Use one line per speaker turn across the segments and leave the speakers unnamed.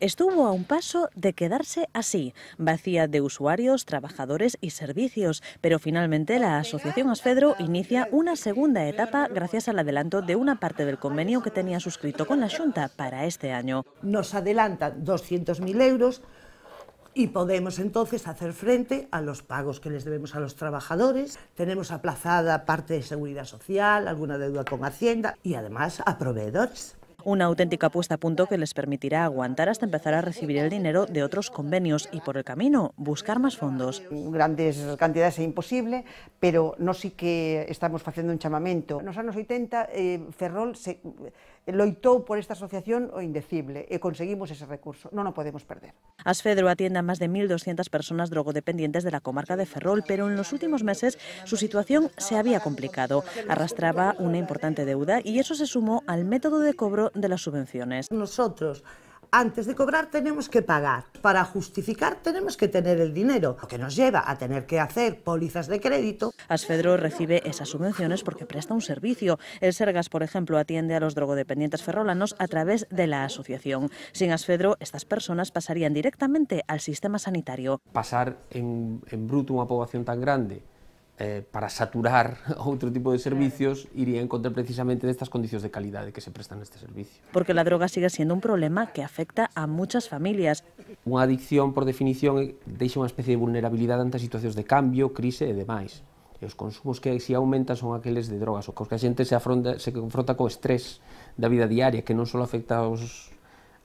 estuvo a un paso de quedarse así, vacía de usuarios, trabajadores y servicios, pero finalmente la Asociación Asfedro inicia una segunda etapa gracias al adelanto de una parte del convenio que tenía suscrito con la Junta para este año. Nos adelantan 200.000 euros y podemos entonces hacer frente a los pagos que les debemos a los trabajadores. Tenemos aplazada parte de seguridad social, alguna deuda con Hacienda y además a proveedores. Una auténtica puesta a punto que les permitirá aguantar hasta empezar a recibir el dinero de otros convenios y por el camino buscar más
fondos. Grandes cantidades es imposible, pero no sí que estamos haciendo un chamamento. los años 80 eh, Ferrol se loitou por esta asociación o indecible ...y conseguimos ese recurso, no lo podemos perder.
Asfedro atiende a más de 1.200 personas drogodependientes de la comarca de Ferrol, pero en los últimos meses su situación se había complicado. Arrastraba una importante deuda y eso se sumó al método de cobro de las subvenciones. Nosotros antes de cobrar tenemos que pagar. Para justificar tenemos que tener el dinero, lo que nos lleva a tener que hacer pólizas de crédito. Asfedro recibe esas subvenciones porque presta un servicio. El Sergas, por ejemplo, atiende a los drogodependientes ferrolanos a través de la asociación. Sin Asfedro, estas personas pasarían directamente al sistema sanitario. Pasar
en, bruto una población tan grande eh, para saturar outro tipo de servicios, iría en contra precisamente destas condicións de calidade que se prestan neste servicio.
Porque a droga sigue sendo un problema que afecta a muchas familias.
Unha adicción, por definición, deixa unha especie de vulnerabilidade ante situacións de cambio, crise e demais. E os consumos que si aumentan son aqueles de drogas, os que a xente se, afronta, se confronta co estrés da vida diaria, que non só afecta aos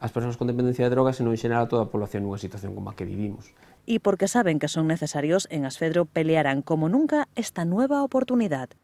as persoas con dependencia de drogas e non en toda a población nunha situación como a que vivimos.
E porque saben que son necesarios, en Asfedro pelearán como nunca esta nueva oportunidade.